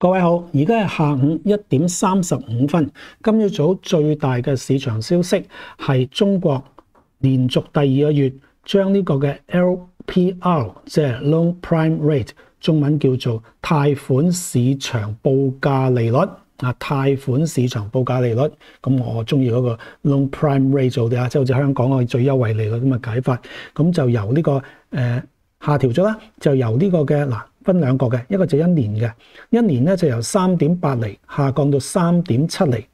各位好，而家系下午一点三十五分。今朝早最大嘅市场消息系中国连续第二个月将呢个嘅 LPR，即系 Loan Prime Rate，中文叫做贷款市场报价利率啊，贷款市场报价利率。咁我中意嗰个 Loan Prime Rate 做啲啊，即系好似香港嘅最优惠利率咁嘅解法。咁就由呢个诶下调咗啦，就由呢个嘅嗱。分兩個嘅，一個就一年嘅，一年咧就由三點八厘下降到三點七厘，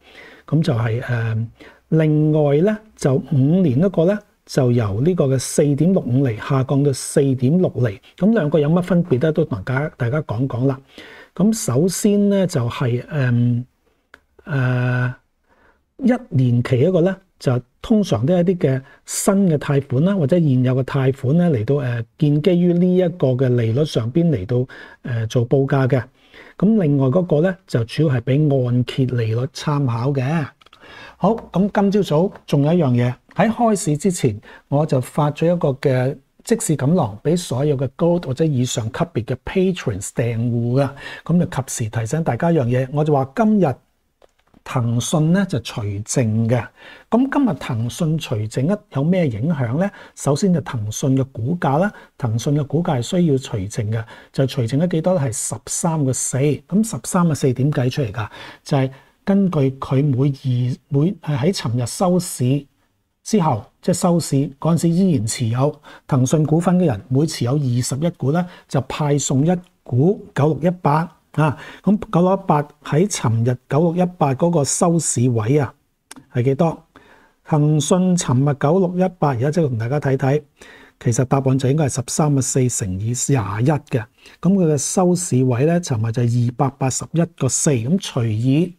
咁就係誒。另外咧就五年一個咧，就由呢個嘅四點六五厘下降到四點六厘，咁兩個有乜分別咧？都同家大家講講啦。咁首先咧就係誒誒一年期一個咧就。通常都係一啲嘅新嘅貸款啦，或者現有嘅貸款咧嚟到誒建基於呢一個嘅利率上邊嚟到誒做報價嘅。咁另外嗰個咧就主要係俾按揭利率參考嘅。好，咁今朝早仲有一樣嘢喺開市之前，我就發咗一個嘅即時錦囊俾所有嘅 Gold 或者以上級別嘅 Patrons 訂户啊，咁就及時提醒大家一樣嘢，我就話今日。騰訊咧就除剩嘅，咁今日騰訊除剩一有咩影響咧？首先就騰訊嘅股價啦，騰訊嘅股價係需要除剩嘅，就除剩咗幾多咧？係十三個四，咁十三個四點计出嚟㗎，就係根據佢每二每係喺尋日收市之後，即係收市嗰陣時依然持有騰訊股份嘅人，每持有二十一股咧，就派送一股九六一八。啊！咁九六一八喺尋日九六一八嗰個收市位啊，係幾多？騰訊尋日九六一八，而家即係同大家睇睇，其實答案就應該係十三個四乘以廿一嘅。咁佢嘅收市位咧，尋日就係二百八十一個四，咁除以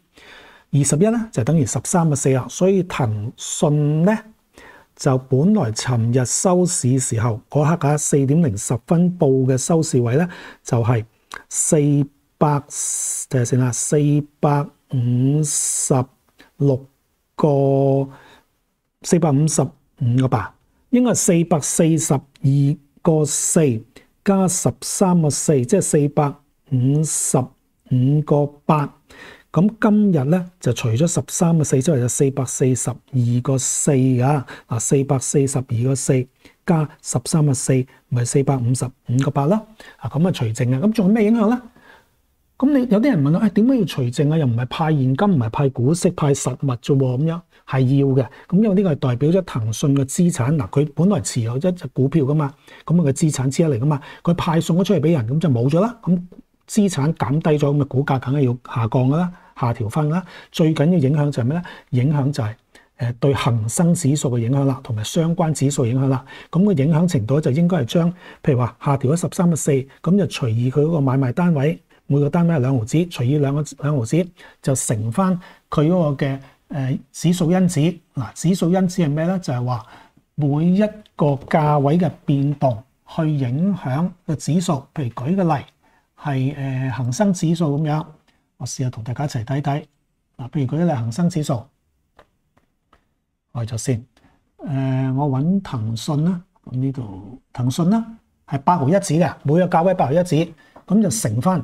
二十一咧，就等於十三個四啊。所以騰訊咧，就本來尋日收市時候嗰刻啊，四點零十分報嘅收市位咧，就係四。百就係成啦，四百五十六個四百五十五個八，應該係四百四十二個四加十三個四，即係四百五十五個八。咁今日咧就除咗十三個四之外，就四百四十二個四啊，嗱四百四十二個四加十三個四，咪四百五十五個八啦。啊，咁啊，除淨啊，咁仲有咩影響咧？咁你有啲人問我，誒點解要除淨啊？又唔係派現金，唔係派股息，派實物啫喎，咁樣係要嘅。咁因為呢個係代表咗騰訊嘅資產，嗱佢本來持有一隻股票噶嘛，咁佢嘅資產一嚟噶嘛，佢派送咗出去俾人，咁就冇咗啦。咁資產減低咗，咁嘅股價梗係要下降噶啦，下調翻啦。最緊要影響就係咩咧？影響就係誒對恒生指數嘅影響啦，同埋相關指數影響啦。咁嘅影響程度就應該係將，譬如話下調咗十三個四，咁就隨意佢嗰個買賣單位。每個單位係兩毫子，除以兩個兩毫子就乘翻佢嗰個嘅誒指數因子。嗱，指數因子係咩咧？就係話每一個價位嘅變動去影響個指數。譬如舉個例係誒恆生指數咁樣，我試下同大家一齊睇睇。嗱，譬如舉個例恒生指數，開咗先。誒，我揾騰訊啦，咁呢度騰訊啦，係八毫一指嘅，每個價位八毫一指，咁就乘翻。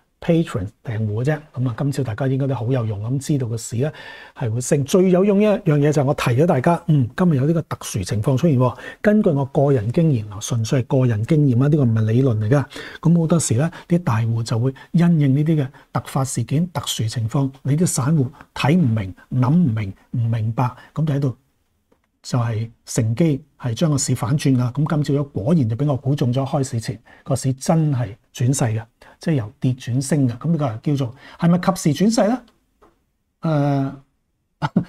patron 訂户嘅啫，咁啊，今朝大家應該都好有用咁，知道個市咧係會升。最有用一樣嘢就係我提咗大家，嗯，今日有呢個特殊情況出現喎。根據我個人經驗啊，純粹係個人經驗啊，呢個唔係理論嚟㗎。咁好多時咧，啲大户就會因應呢啲嘅突發事件、特殊情況，你啲散户睇唔明、諗唔明、唔明白，咁就喺度就係乘機係將個市反轉啦，咁今朝果然就俾我估中咗，開市前個市真係轉勢㗎。即係由跌轉升嘅，咁呢個叫做係咪及時轉勢咧？誒，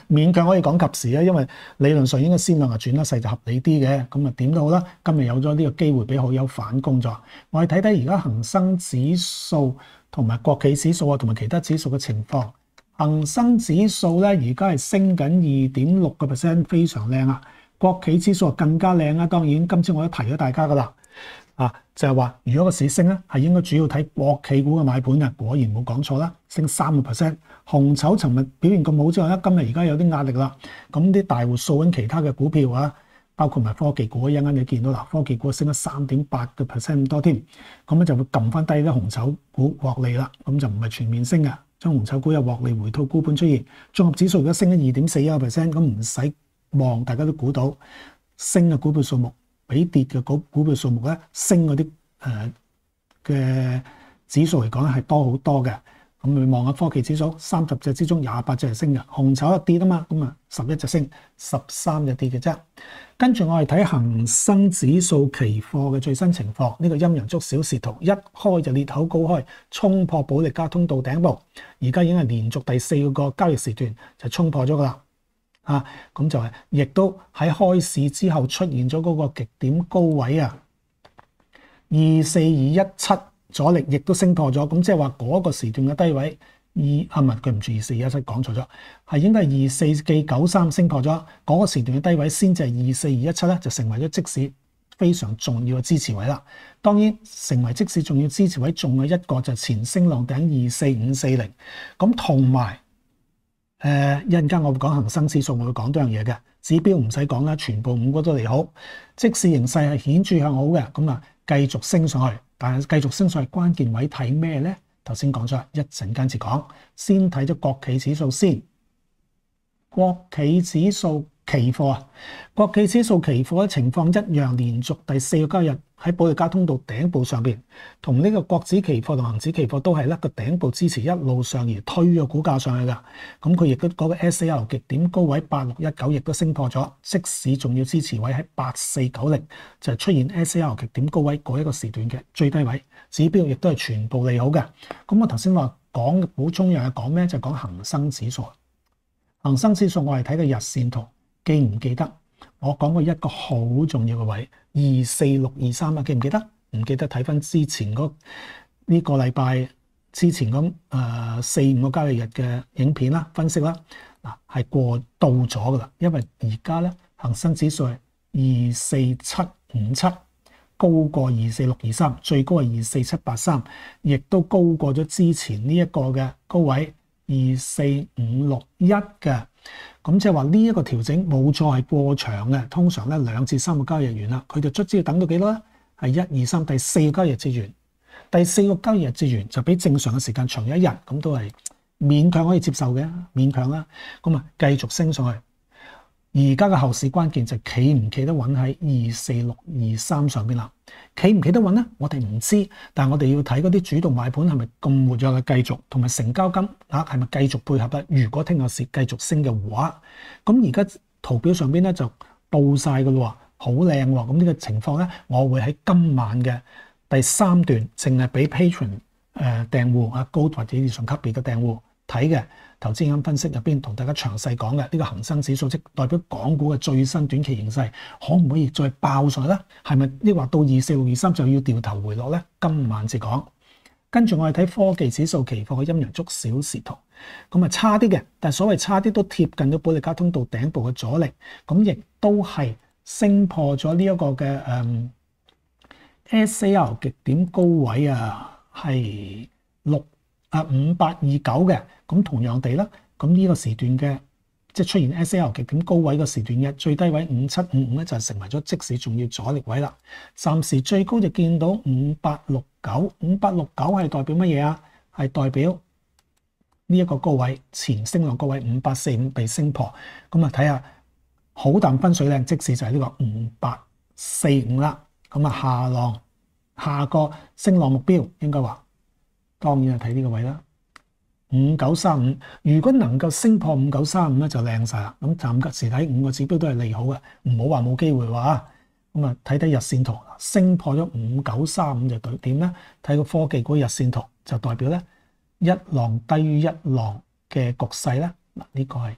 勉 強可以講及時啊，因為理論上應該先量啊轉得勢就合理啲嘅。咁啊點都好啦，今日有咗呢個機會俾好友反攻咗。我哋睇睇而家恒生指數同埋國企指數啊，同埋其他指數嘅情況。恒生指數咧，而家係升緊二點六個 percent，非常靚啊！國企指數更加靚啊！當然，今次我都提咗大家噶啦。就係話，如果個市升咧，係應該主要睇國企股嘅買盤嘅。果然冇講錯啦，升三個 percent。紅籌尋日表現咁好之後咧，今日而家有啲壓力啦。咁啲大戶掃揾其他嘅股票啊，包括埋科技股一陣間你見到啦，科技股升咗三點八個 percent 咁多添。咁咧就會撳翻低啲紅籌股獲利啦。咁就唔係全面升嘅，將紅籌股有獲利回吐沽盤出現。綜合指數而家升咗二點四一個 percent，咁唔使望大家都估到升嘅股票數目。比跌嘅股股票數目咧，升嗰啲誒嘅指數嚟講咧，係多好多嘅。咁你望下科技指數，三十隻之中廿八隻係升嘅，紅籌一跌啊嘛，咁啊十一隻升，十三隻跌嘅啫。跟住我哋睇恒生指數期貨嘅最新情況，呢個陰陽足小時圖一開就裂口高開，衝破保利加通道頂部，而家已經係連續第四個交易時段就衝破咗噶啦。啊，咁就係，亦都喺開市之後出現咗嗰個極點高位啊，二四二一七阻力，亦都升破咗。咁即係話嗰個時段嘅低位，二啊唔係，佢唔住二四二一七，講錯咗，係應該係二四記九三升破咗嗰個時段嘅低位先，至係二四二一七咧，就成為咗即市非常重要嘅支持位啦。當然，成為即市重要支持位仲有一個就係前升浪頂二四五四零，咁同埋。誒，陣間我會講恒生指數，會講多樣嘢嘅指標唔使講啦，全部五個都利好，即使形勢係顯著向好嘅，咁啊繼續升上去，但係繼續升上去關鍵位睇咩咧？頭先講咗一陣間先講，先睇咗國企指數先，國企指數期貨啊，國企指數期貨嘅情況一樣，連續第四個交易日。喺保利交通度頂部上面，同呢個國指期貨同恒指期貨都係甩個頂部支持，一路上而推咗股價上去㗎。咁佢亦都嗰個 S A L 極點高位八六一九，亦都升破咗。即使仲要支持位喺八四九零，就係出現 S A L 極點高位嗰一個時段嘅最低位指標，亦都係全部利好嘅。咁我頭先話講補充又係講咩？就講恒生指數。恒生指數我係睇個日線圖，記唔記得？我講過一個好重要嘅位，二四六二三啊，記唔記得？唔記得睇翻之前嗰呢個禮拜之前咁誒四五個交易日嘅影片啦，分析啦，嗱係過到咗噶啦，因為而家咧恒生指數係二四七五七，高過二四六二三，最高係二四七八三，亦都高過咗之前呢一個嘅高位二四五六一嘅。咁即系话呢一个调整冇再过长嘅，通常咧两至三个交易完啦，佢就卒之要等到几多咧？系一二三，第四个交易日完，第四个交易日完就比正常嘅时间长一日，咁都系勉强可以接受嘅，勉强啦，咁啊继续升上去。而家嘅後市關鍵就企唔企得穩喺二四六二三上面啦，企唔企得穩咧？我哋唔知，但系我哋要睇嗰啲主動買盤係咪咁活躍嘅繼續，同埋成交金額係咪繼續配合得。如果聽日市繼續升嘅話，咁而家圖表上面咧就到晒嘅咯，好靚喎！咁呢個情況咧，我會喺今晚嘅第三段，淨係俾 patron 誒訂户啊高或者以上級別嘅訂户睇嘅。投資今分析入邊同大家詳細講嘅呢個恒生指數即代表港股嘅最新短期形勢，可唔可以再爆上咧？係咪抑或到二四二三就要掉頭回落咧？今晚至講。跟住我哋睇科技指數期貨嘅陰陽足小時圖，咁啊差啲嘅，但係所謂差啲都貼近咗保利交通道頂部嘅阻力，咁亦都係升破咗呢一個嘅誒 S 四油極點高位啊，係六。啊，五八二九嘅，咁同樣地啦，咁呢個時段嘅，即係出現 S L 嘅咁高位嘅時段嘅最低位五七五五咧，就成為咗即使重要阻力位啦。暫時最高就見到五八六九，五八六九係代表乜嘢啊？係代表呢一個高位前升浪高位五八四五被升破，咁啊睇下好淡分水嶺，即使就係呢個五八四五啦。咁啊下浪下個升浪目標應該話。當係睇呢個位啦，五九三五，如果能夠升破五九三五咧，就靚晒啦。咁暫時睇五個指標都係利好嘅，唔好話冇機會話啊。咁啊，睇睇日線圖升破咗五九三五就對點咧？睇個科技股日線圖就代表咧一浪低於一浪嘅局勢咧。嗱，呢個係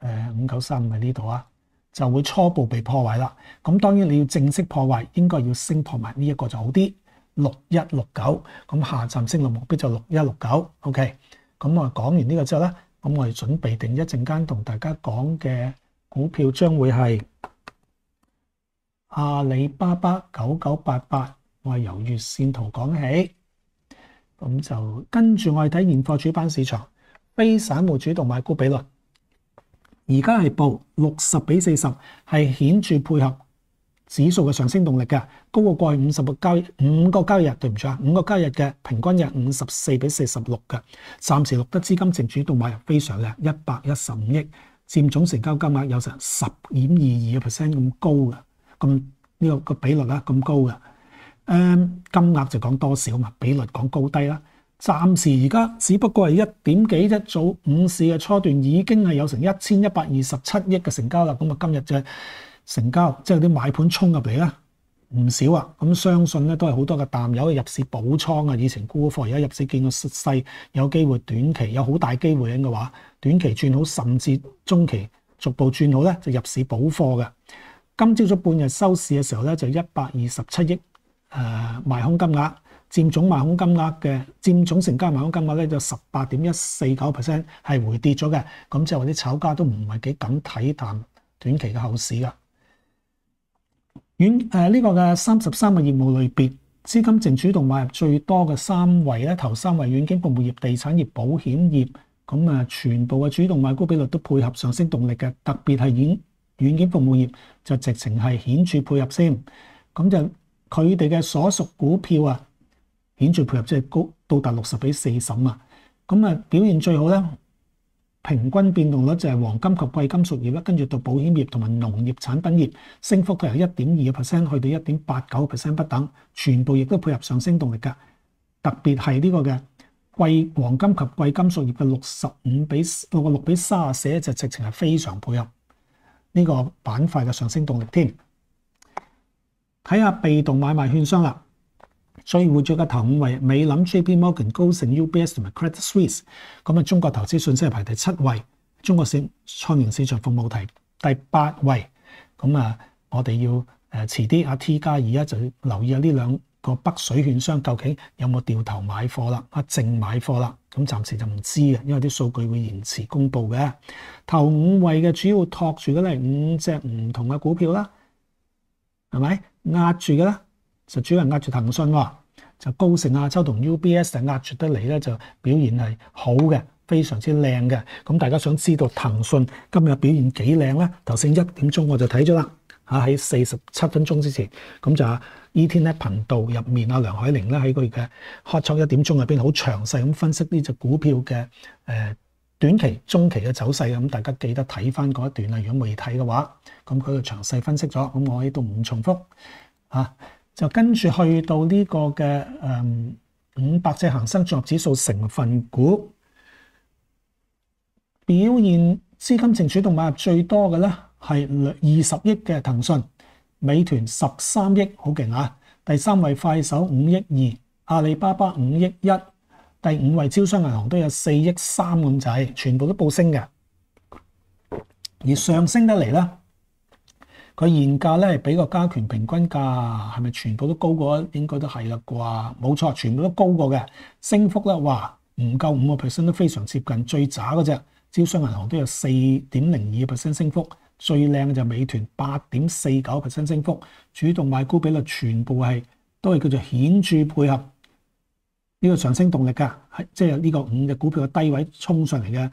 誒五九三五喺呢度啊，就會初步被破壞啦。咁當然你要正式破壞，應該要升破埋呢一個就好啲。六一六九，咁下站升浪目標就六一六九，OK。咁我講完呢個之後咧，咁我哋準備定一陣間同大家講嘅股票將會係阿里巴巴九九八八。我係由月線圖講起，咁就跟住我係睇現貨主板市場，非散戶主動買股比率，而家係報六十比四十，係顯著配合。指數嘅上升動力嘅，高過過去五十個交五個交易日對唔住啊？五個交易日嘅平均日五十四比四十六嘅。暫時錄得資金淨主動買入非常靚，一百一十五億，佔總成交金額有成十點二二嘅 percent 咁高嘅，咁呢個個比率啦咁高嘅。誒金額就講多少嘛，比率講高低啦。暫時而家只不過係一點幾一早午市嘅初段已經係有成一千一百二十七億嘅成交啦，咁啊今日就。成交即係啲買盤衝入嚟咧，唔少啊。咁相信咧都係好多嘅淡友入市補倉啊。以前沽貨，而家入市見個勢有機會短期有好大機會，嘅話短期轉好，甚至中期逐步轉好咧，就入市補貨嘅。今朝早半日收市嘅時候咧，就一百二十七億誒賣空金額，佔總賣空金額嘅佔總成交賣空金額咧就十八點一四九 percent 係回跌咗嘅。咁即係話啲炒家都唔係幾敢睇淡短期嘅後市㗎。远诶呢个嘅三十三个业务类别，资金净主动买入最多嘅三位咧，头三位软件服务业、地产业、保险业，咁啊全部嘅主动买股比率都配合上升动力嘅，特别系软软件服务业就直情系显著配合先，咁就佢哋嘅所属股票啊显著配合即系高到达六十比四十啊，咁啊表现最好咧。平均變動率就係黃金及貴金屬業啦，跟住到保險業同埋農業產品業，升幅都由一點二 percent 去到一點八九 percent 不等，全部亦都配合上升動力㗎。特別係呢個嘅貴黃金及貴金屬業嘅六十五比六個六比三啊四，就直情係非常配合呢個板塊嘅上升動力添。睇下被動買賣券商啦。所以活聚嘅頭五位，美林、J.P.Morgan、高盛、UBS 同埋 Credit Suisse，咁啊中國投資信息係排第七位，中國線創業市場服務提第八位。咁啊，我哋要诶遲啲啊 T 加二啊，就留意下呢兩個北水券商究竟有冇掉頭買貨啦，啊净買貨啦。咁暫時就唔知嘅，因為啲數據會延遲公布嘅。頭五位嘅主要托住嘅咧，五隻唔同嘅股票啦，係咪壓住嘅咧？就主要压住騰訊喎，就高盛亚洲同、UBS 就压住得嚟咧，就表現係好嘅，非常之靚嘅。咁大家想知道騰訊今日表現幾靚咧？頭先一點鐘我就睇咗啦，吓喺四十七分鐘之前，咁就依天咧頻道入面啊，梁海玲咧喺個嘅开 o 一點鐘入边好詳細咁分析呢只股票嘅誒短期、中期嘅走勢咁大家記得睇翻嗰一段啦。如果未睇嘅話，咁佢就詳細分析咗。咁我喺度唔重複嚇。就跟住去到呢個嘅誒五百隻恒生綜合指數成分股表現，資金情主動買入最多嘅咧係二十億嘅騰訊、美團十三億，好勁啊！第三位快手五億二，阿里巴巴五億一，第五位招商銀行都有四億三咁仔，全部都報升嘅。而上升得嚟咧。佢現價咧，係比個加權平均價係咪全部都高過？應該都係啦啩，冇錯，全部都高過嘅。升幅咧，哇，唔夠五個 percent 都非常接近。最渣嗰只招商銀行都有四點零二 percent 升幅，最靚就美團八點四九 percent 升幅。主動買高比率全部係都係叫做顯著配合呢個上升動力㗎，係即係呢個五隻股票嘅低位衝上嚟嘅。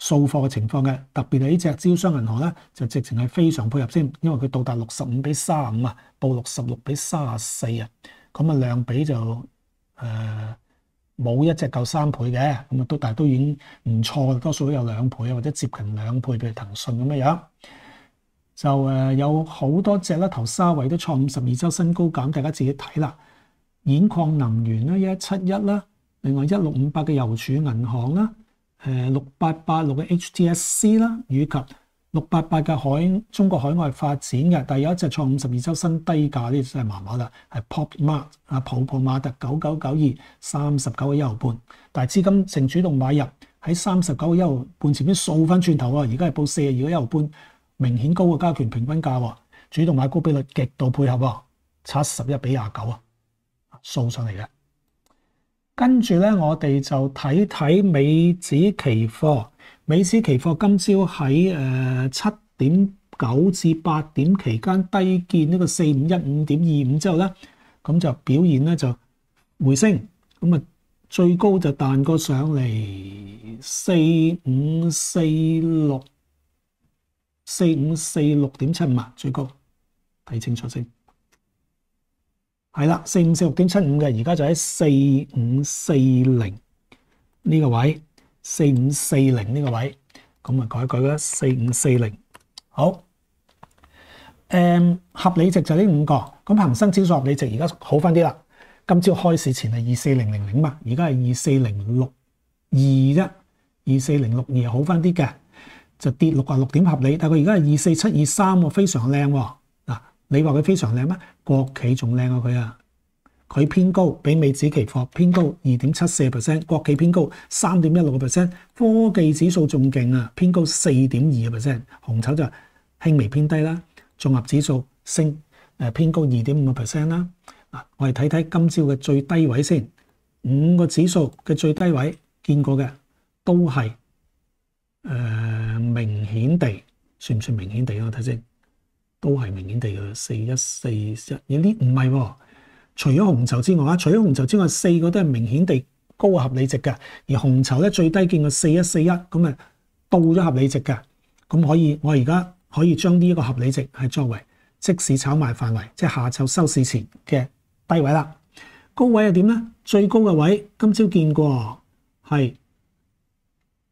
掃貨嘅情況嘅，特別係呢只招商銀行咧，就直情係非常配合先，因為佢達六十五比三五啊，報六十六比三十四啊，咁啊量比就誒冇一隻夠三倍嘅，咁啊都但係都已經唔錯，多數都有兩倍啊，或者接近兩倍，譬如騰訊咁嘅樣，就誒有好多隻啦，頭三位都創五十二週新高咁，大家自己睇啦。演礦能源啦，一七一啦，另外一六五百嘅郵儲銀行啦。誒六八八六嘅 HTSC 啦，以及六八八嘅海中國海外發展嘅，但有一隻創五十二週新低價，呢只係麻麻啦，係 PopMart 啊，普 o p 特九九九二三十九個一毫半，但係資金成主動買入喺三十九個一毫半前面掃翻轉頭啊，而家係報四十二個一毫半，明顯高過加權平均價喎，主動買高比率極度配合喎，七十一比廿九啊，掃上嚟嘅。跟住咧，我哋就睇睇美指期貨。美指期貨今朝喺誒七點九至八點期間低見呢個四五一五點二五之後咧，咁就表現咧就回升。咁啊，最高就彈過上嚟四五四六、四五四六點七五萬最高。睇清楚先。系啦，四五四六点七五嘅，而家就喺四五四零呢个位，四五四零呢个位，咁啊改一改啦，四五四零好。诶，合理值就呢五个，咁恒生指数合理值而家好翻啲啦。今朝开市前系二四零零零嘛，而家系二四零六二啫，二四零六二好翻啲嘅，就跌六啊六点合理，但系佢而家系二四七二三喎，非常靓喎。你話佢非常靚咩？國企仲靚過佢啊！佢偏高，比美指期貨偏高二點七四 percent，國企偏高三點一六個 percent，科技指數仲勁啊，偏高四點二個 percent，紅籌就輕微偏低啦。綜合指數升誒偏高二點五個 percent 啦。啊，我哋睇睇今朝嘅最低位先，五個指數嘅最低位見過嘅都係誒明顯地，算唔算明顯地？我睇先。都係明顯地嘅四一四一，而呢唔係，除咗紅籌之外，啊，除咗紅籌之外，四個都係明顯地高合理值嘅。而紅籌咧最低見過四一四一，咁啊到咗合理值嘅，咁可以我而家可以將呢一個合理值係作為即使炒賣範圍，即係下晝收市前嘅低位啦。高位係點咧？最高嘅位今朝見過係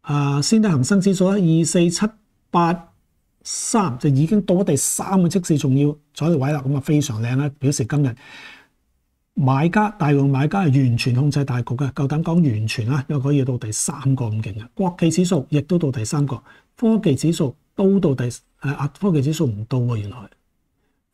啊，先得恒生指數啊，二四七八。三就已经到咗第三个即时仲要坐喺度位啦，咁啊非常靓啦！表示今日买家大量，买家系完全控制大局嘅，够胆讲完全啦，因为可以到第三个咁劲嘅。国企指数亦都到第三个，科技指数都到第诶啊，科技指数唔到喎，原来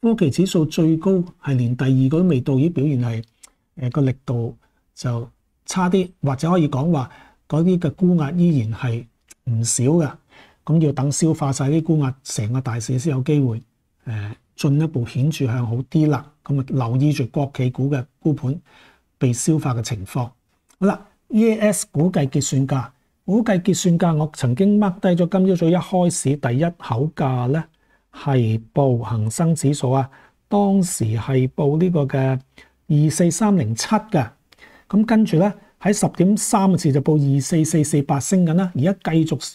科技指数最高系连第二个都未到，啲表现系诶个力度就差啲，或者可以讲话嗰啲嘅估压依然系唔少嘅。咁要等消化晒啲沽壓，成個大市先有機會，誒進一步顯著向好啲啦。咁啊，留意住國企股嘅沽盤被消化嘅情況。好啦，EAS 估計結算價，估計結算價，我曾經掹低咗今朝早一開始第一口價咧，係報恒生指數啊，當時係報呢個嘅二四三零七嘅。咁跟住咧，喺十點三嘅時就報二四四四八升緊啦，而家繼續。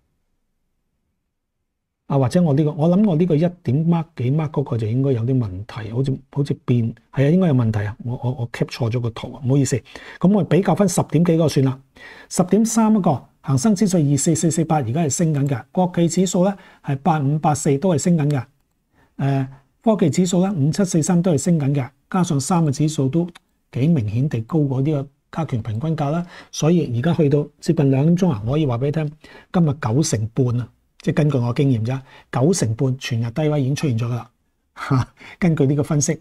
啊，或者我呢個，我諗我呢個一點孖幾孖嗰個就應該有啲問題，好似好似變，係啊，應該有問題啊！我我我 keep 錯咗個圖啊，唔好意思。咁我比較翻十點幾個算啦，十點三一個恒生指數二四四四八，而家係升緊嘅。國企指數咧係八五八四，都係升緊嘅。誒科技指數咧五七四三都係升緊嘅，加上三個指數都幾明顯地高過呢個加權平均價啦。所以而家去到接近兩點鐘啊，可以話俾你聽，今日九成半啊！即係根據我經驗啫，九成半全日低位已經出現咗啦。嚇！根據呢個分析，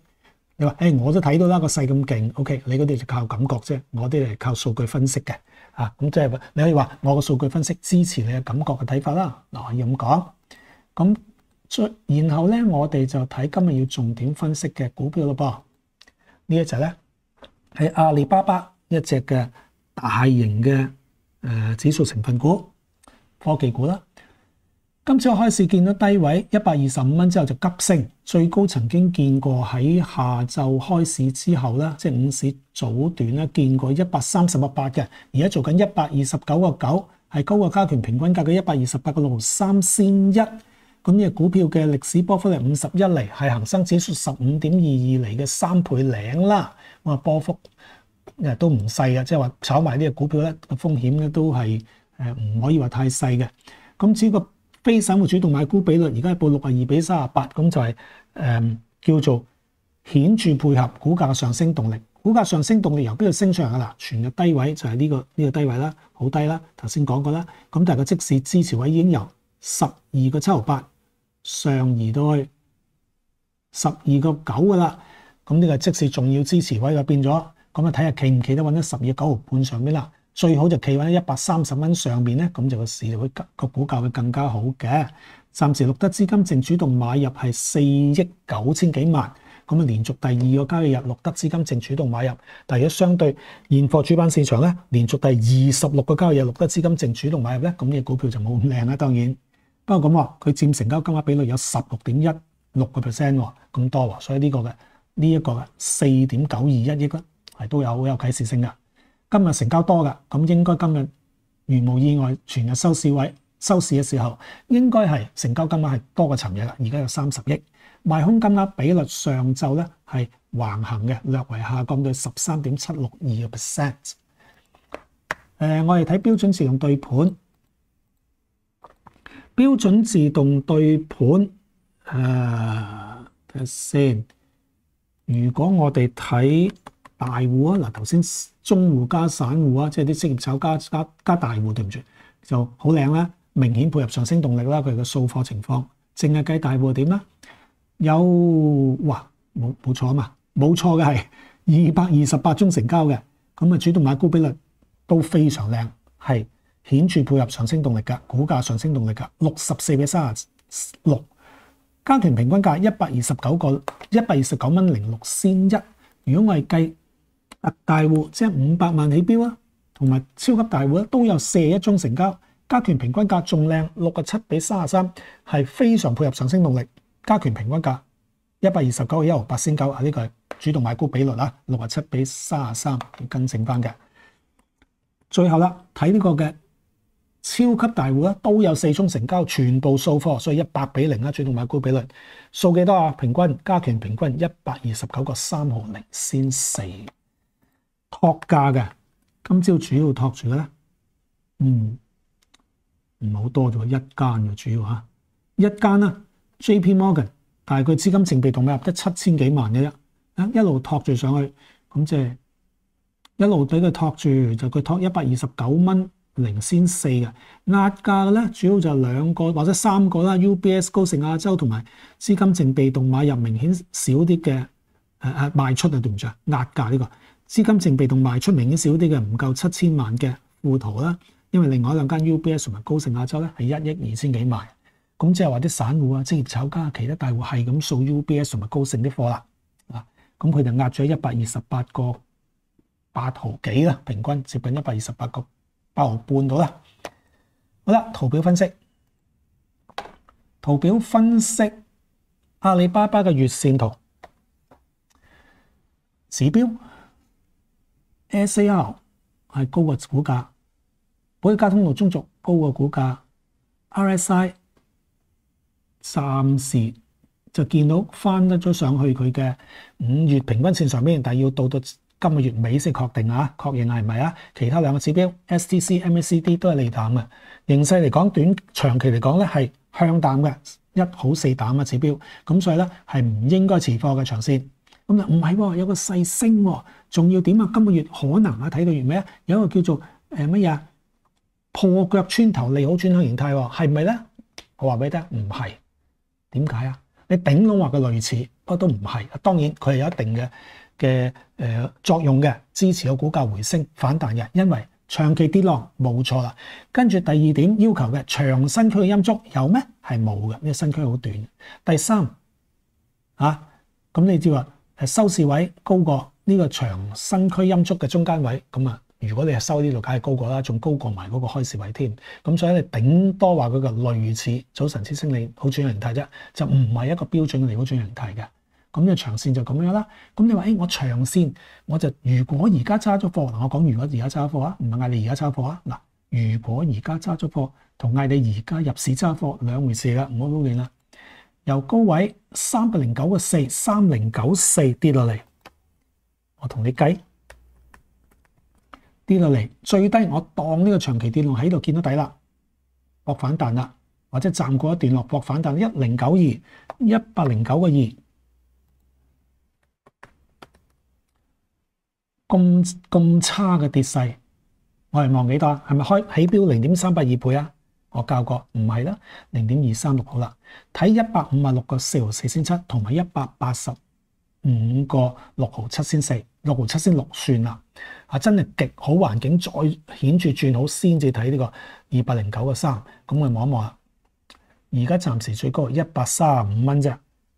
你話誒我都睇到啦，個勢咁勁。O K，你嗰啲就靠感覺啫，我啲係靠數據分析嘅。啊，咁即係你可以話我個數據分析支持你嘅感覺嘅睇法啦。嗱，要咁講咁，然後咧，我哋就睇今日要重點分析嘅股票咯噃。呢一隻咧係阿里巴巴一隻嘅大型嘅誒指數成分股、科技股啦。今朝开始见到低位一百二十五蚊之后就急升，最高曾经见过喺下昼开市之后咧，即系午市早段咧见过一百三十个八嘅，而家做紧一百二十九个九，系高过加权平均价嘅一百二十八个六三先一。咁呢只股票嘅历史波幅系五十一厘，系恒生指数十五点二二厘嘅三倍零啦。我啊波幅诶都唔细啊，即系话炒埋呢只股票咧嘅风险咧都系诶唔可以话太细嘅。咁呢个。非散户主動買股比率而家係報六啊二比三啊八，咁就係誒叫做顯著配合股價上升動力。股價上升動力由邊度升上嘅啦？全日低位就係呢個呢個低位啦，好低啦。頭先講過啦。咁但係個即市支持位已經由十二個七毫八上移到去十二個九噶啦。咁呢個即市重要支持位就變咗。咁啊睇下企唔企得穩喺十二個九毫半上邊啦。最好就企穩喺一百三十蚊上面咧，咁就個市就會個股價會更加好嘅。暫時六德資金正主動買入係四億九千幾萬，咁啊連續第二個交易日六德資金正主動買入。但係如果相對現貨主板市場咧，連續第二十六個交易日六德資金正主動買入咧，咁嘅股票就冇咁靚啦。當然，不過咁話佢佔成交金額比率有十六點一六個 percent 喎，咁多喎，所以呢個嘅呢一個嘅四點九二一億咧係都有好有啟示性嘅。今日成交多噶，咁應該今日如無意外，全日收市位收市嘅時候，應該係成交金額係多過尋日啦。而家有三十億賣空金額比率上晝咧係橫行嘅，略為下降到十三點七六二個 percent。誒，我哋睇標準自動對盤，標準自動對盤誒睇先。如果我哋睇。大户啊，嗱，頭先中户加散户啊，即係啲職業炒加加加大户，對唔住，就好靚啦，明顯配合上升動力啦。佢哋嘅掃貨情況，淨係計大户點啊？有哇，冇冇錯啊嘛，冇錯嘅係二百二十八宗成交嘅，咁啊主動買高比率都非常靚，係顯著配合上升動力嘅，股價上升動力嘅六十四比三十六，家庭平均價一百二十九個一百二十九蚊零六仙一。如果我係計。大户即係五百萬起標啊，同埋超級大户咧都有四一宗成交，加權平均價仲靚六個七比三十三，係非常配合上升动力。加權平均價一百二十九一毫八仙九啊，呢個係主動買股比率啦，六個七比三十三更正翻嘅。最後啦，睇呢個嘅超級大户咧都有四宗成交，全部扫货，所以一百比零啦，主動買高比率。數幾多啊？平均加權平均一百二十九個三毫零先四。托价嘅今朝主要托住嘅咧，嗯唔好多咗一间嘅主要啊，一间啦 J.P.Morgan，但系佢资金净被动买入得七千几万嘅啫，啊一路托住上去咁即系一路俾佢托住，就佢托一百二十九蚊零先四嘅压价嘅咧。主要就两个或者三个啦，U.B.S. 高盛亚洲同埋资金净被动买入明显少啲嘅诶诶卖出啊，对唔住啊，压价呢个。資金正被動賣出，明顯少啲嘅，唔夠七千萬嘅負圖啦。因為另外兩間 UBS 同埋高盛亞洲咧，係一億二千幾萬。咁即係話啲散户啊、專業炒家、其他大户係咁掃 UBS 同埋高盛啲貨啦。啊，咁佢就壓咗一百二十八個八毫幾啦，平均接近一百二十八個八毫半到啦。好啦，圖表分析，圖表分析阿里巴巴嘅月線圖指標。SAR 係高过股價，保险交通路中續高过股價，RSI 暫時就見到翻得咗上去佢嘅五月平均線上邊，但系要到到今個月尾先確定啊，確認係咪啊？其他兩個指標 STC MACD 都係利淡嘅，形勢嚟講短长期嚟講咧係向淡嘅，一好四淡嘅指標，咁所以咧係唔應該持貨嘅長線。咁唔係，有個細升，仲要點啊？今個月可能啊，睇到完咩？有一個叫做誒乜嘢破腳穿頭利好轉向形態，係咪咧？我話俾你聽，唔係。點解啊？你頂講話嘅類似，不過都唔係。當然佢係有一定嘅嘅誒作用嘅，支持個股價回升反彈嘅。因為長期跌浪冇錯啦。跟住第二點要求嘅長新區陰足有咩？係冇嘅，因為新區好短。第三啊，咁你知話。收市位高過呢個長新區陰足嘅中間位，咁啊，如果你係收呢度，梗係高過啦，仲高過埋嗰個開市位添。咁所以你頂多話佢個類似早晨之星，你好轉形態啫，就唔係一個標準嘅嚟好轉形態嘅。咁嘅長線就咁樣啦。咁你話誒，我長線我就如果而家揸咗貨，嗱我講如果而家揸貨啊，唔係嗌你而家揸貨啊。嗱，如果而家揸咗貨，同嗌你而家入市揸貨兩回事啦，唔好搞亂啦。由高位三百零九个四，三零九四跌落嚟，我同你计跌落嚟最低，我当呢个长期跌落喺度见到底啦，博反弹啦，或者站过一段落博反弹，一零九二，一百零九个二，咁咁差嘅跌势，我系望几多？系咪开起标零点三八二倍啊？我教過唔係啦，零點二三六好啦，睇一百五十六個四毫四先七，同埋一百八十五個六毫七先四，六毫七先六算啦。啊，真係極好環境，再顯著轉好先至睇呢個二百零九個三。咁我望一望啊，而家暫時最高一百三十五蚊啫，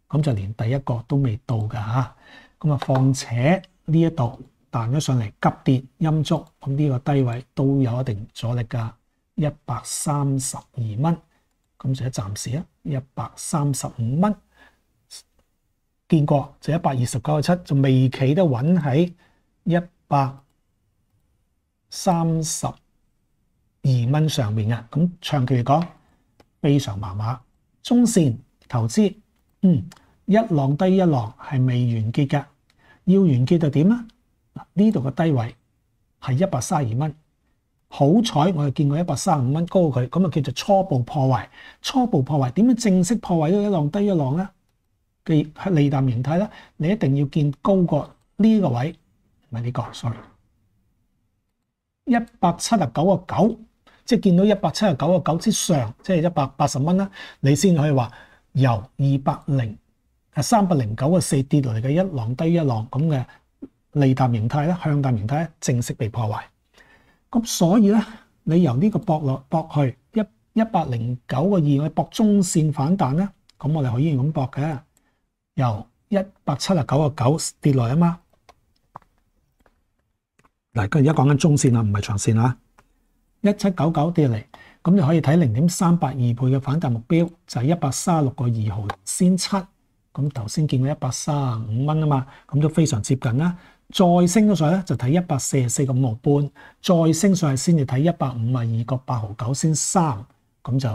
咁就連第一個都未到噶嚇。咁啊，況且呢一度彈咗上嚟急跌陰足，咁呢個低位都有一定阻力噶。一百三十二蚊，咁就一暂时啊，一百三十五蚊，见过就一百二十九七，就未企得稳喺一百三十二蚊上面啊，咁长期嚟讲非常麻麻，中线投资，嗯，一浪低一浪系未完结嘅，要完结就点啊？呢度嘅低位系一百三二蚊。好彩我又見過一百三十五蚊高佢，咁啊叫做初步破壞。初步破壞點樣正式破壞呢？一浪低一浪咧嘅利淡形態咧，你一定要見高過呢個位，唔係呢個，sorry，一百七十九個九，即係見到一百七十九個九之上，即係一百八十蚊啦，你先可以話由二百零啊三百零九個四跌落嚟嘅一浪低一浪咁嘅利淡形態咧，向淡形態咧正式被破壞。咁所以咧，你由呢個博落博去一一百零九個二去博中線反彈咧，咁我哋可以咁博嘅，由一百七啊九個九跌落啊嘛。嗱，跟住家講緊中線啊，唔係長線啊，一七九九跌嚟，咁你可以睇零點三八二倍嘅反彈目標就係一百三六個二毫先七，咁頭先見到一百三十五蚊啊嘛，咁都非常接近啦。再升咗上去咧，就睇一百四十四個五毫半；再升上去先至睇一百五啊二個八毫九先三，咁就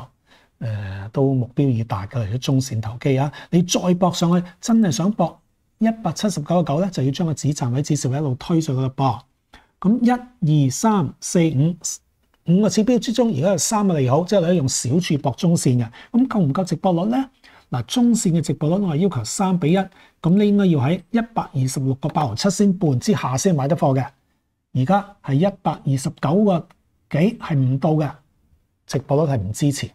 誒都目標已大嘅。嚟咗中線投機啊，你再搏上去，真係想搏一百七十九個九咧，就要將個止站位、指示位一路推上去噃。咁一二三四五五個指標之中，而家三個利好，即係你用小處博中線嘅，咁夠唔夠直播率咧？嗱，中線嘅直播率我係要求三比一，咁你應該要喺一百二十六個八毫七先半之下先買得貨嘅。而家係一百二十九個幾係唔到嘅，直播率係唔支持。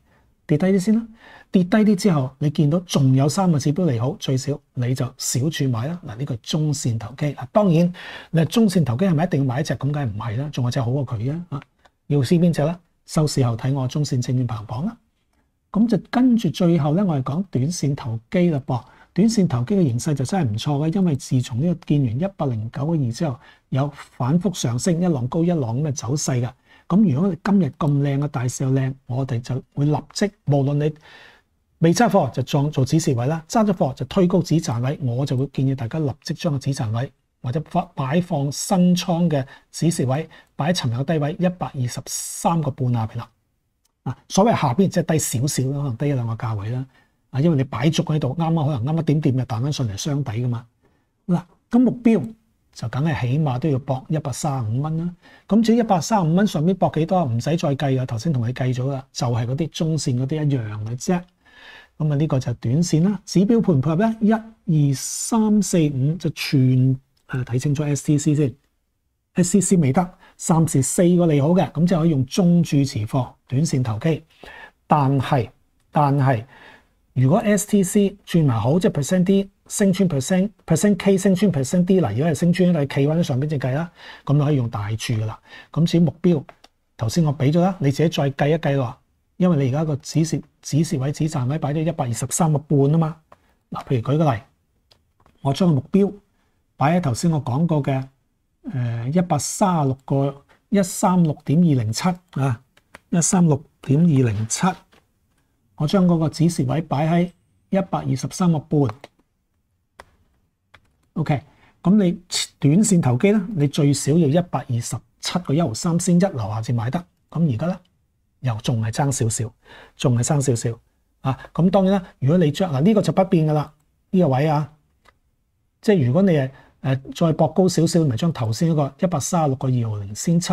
跌低啲先啦，跌低啲之後，你見到仲有三個指標利好，最少你就少注買啦。嗱，呢個中線投機。嗱，當然你中線投機係咪一定要買一隻？咁梗係唔係啦？仲有隻好過佢啊！要試邊只咧？收市後睇我中線正面排行榜啦。咁就跟住最後咧，我哋講短線投機啦噃，短線投機嘅形勢就真係唔錯嘅，因為自從呢個建完一百零九個二之後，有反覆上升，一浪高一浪咁嘅走勢嘅。咁如果今日咁靚嘅大市又靚，我哋就會立即，無論你未揸貨就撞做指示位啦，揸咗貨就推高指賺位，我就會建議大家立即將個指賺位或者擺放新倉嘅指示位擺尋日嘅低位一百二十三個半下邊啦。啊，所謂下邊即係低少少啦，可能低一兩個價位啦。啊，因為你擺足喺度，啱啱可能啱一點點就彈翻上嚟相抵噶嘛。嗱，咁目標就梗係起碼都要博一百三十五蚊啦。咁至於一百三十五蚊上面博幾多，唔使再計啊。頭先同你計咗啦，就係嗰啲中線嗰啲一樣嘅啫。咁啊，呢個就係短線啦。指標盤配合咧，一二三四五就全啊，睇清楚 S C C 先，S C C 未得。三至四個利好嘅，咁即可以用中注持貨、短線投機。但係但係，如果 STC 轉埋好，即係 percent D 升穿 percent percent K 升穿 percent D 嗱，如果係升穿，你企喺上邊就計啦。咁就可以用大注噶啦。咁至於目標，頭先我俾咗啦，你自己再計一計咯。因為你而家個指示指示位、指站位擺咗一百二十三個半啊嘛。嗱，譬如舉個例，我將個目標擺喺頭先我講過嘅。誒一百三十六個一三六點二零七啊，一三六點二零七，我將嗰個指示位擺喺一百二十三個半。OK，咁你短線投機咧，你最少要一百二十七個毫三先一樓下至買得。咁而家咧，又仲係爭少少，仲係爭少少啊。咁當然啦，如果你將嗱呢個就不變噶啦，呢個位啊，即係如果你係。誒，再博高少少，咪將頭先嗰個一百三十六個二毫零先七，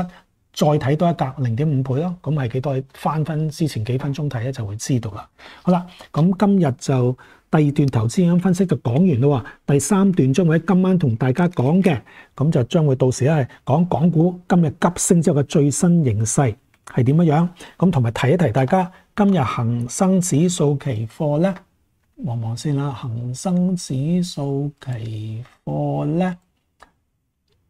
再睇多一格零點五倍咯。咁係幾多？翻翻之前幾分鐘睇咧，就會知道啦。好啦，咁今日就第二段投資分析就講完啦喎。第三段將會喺今晚同大家講嘅，咁就將會到時咧講港股今日急升之後嘅最新形勢係點樣樣，咁同埋提一提大家今日恒生指數期貨咧。望望先啦，恒生指數期貨咧，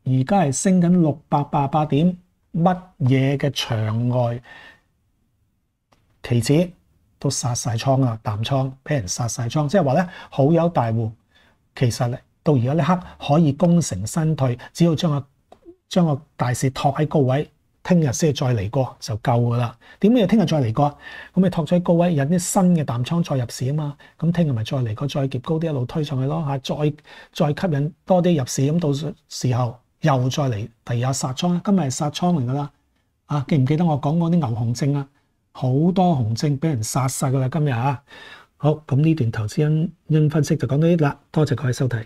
而家系升緊六百八八點，乜嘢嘅場外期指都殺晒倉啊，淡倉俾人殺晒倉，即係話咧，好有大户，其實咧到而家呢刻可以功成身退，只要将个將個大市托喺高位。聽日先再嚟過就夠噶啦，點解要聽日再嚟過？咁咪托咗高位引啲新嘅淡倉再入市啊嘛，咁聽日咪再嚟過再劫高啲一路推上去咯嚇，再再吸引多啲入市，咁到時候又再嚟第二日殺倉，今日殺倉嚟噶啦，啊記唔記得我講嗰啲牛熊證啊，好多熊證俾人殺晒噶啦今日啊，好咁呢段投資因因分析就講到呢啦，多謝位收睇。